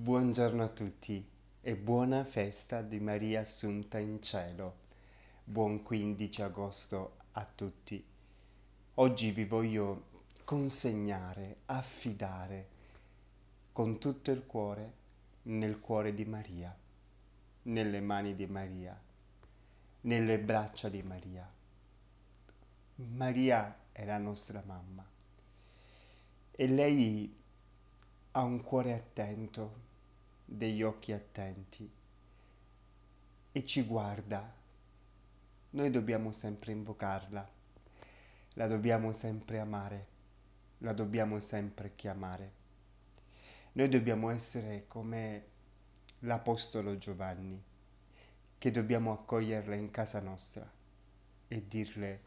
Buongiorno a tutti e buona festa di Maria Assunta in cielo. Buon 15 agosto a tutti. Oggi vi voglio consegnare, affidare con tutto il cuore nel cuore di Maria, nelle mani di Maria, nelle braccia di Maria. Maria è la nostra mamma e lei ha un cuore attento degli occhi attenti e ci guarda. Noi dobbiamo sempre invocarla, la dobbiamo sempre amare, la dobbiamo sempre chiamare. Noi dobbiamo essere come l'Apostolo Giovanni, che dobbiamo accoglierla in casa nostra e dirle,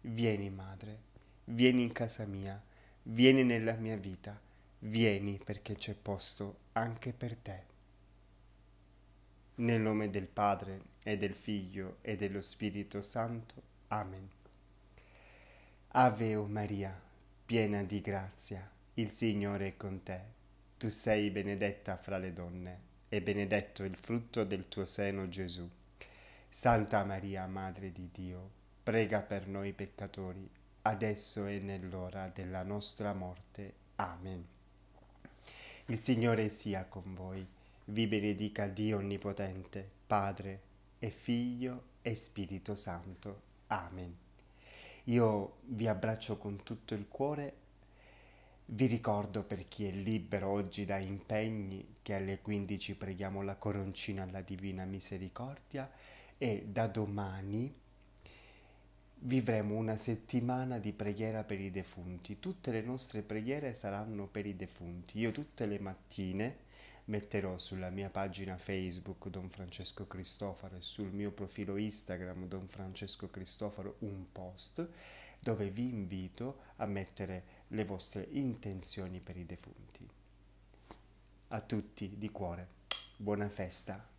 vieni madre, vieni in casa mia, vieni nella mia vita vieni perché c'è posto anche per te. Nel nome del Padre e del Figlio e dello Spirito Santo. Amen. Ave o Maria, piena di grazia, il Signore è con te. Tu sei benedetta fra le donne e benedetto il frutto del tuo seno Gesù. Santa Maria, Madre di Dio, prega per noi peccatori, adesso e nell'ora della nostra morte. Amen. Il Signore sia con voi. Vi benedica Dio Onnipotente, Padre e Figlio e Spirito Santo. Amen. Io vi abbraccio con tutto il cuore. Vi ricordo per chi è libero oggi da impegni che alle 15 preghiamo la coroncina alla Divina Misericordia e da domani Vivremo una settimana di preghiera per i defunti, tutte le nostre preghiere saranno per i defunti. Io tutte le mattine metterò sulla mia pagina Facebook Don Francesco Cristofaro e sul mio profilo Instagram Don Francesco Cristofaro un post dove vi invito a mettere le vostre intenzioni per i defunti. A tutti di cuore, buona festa!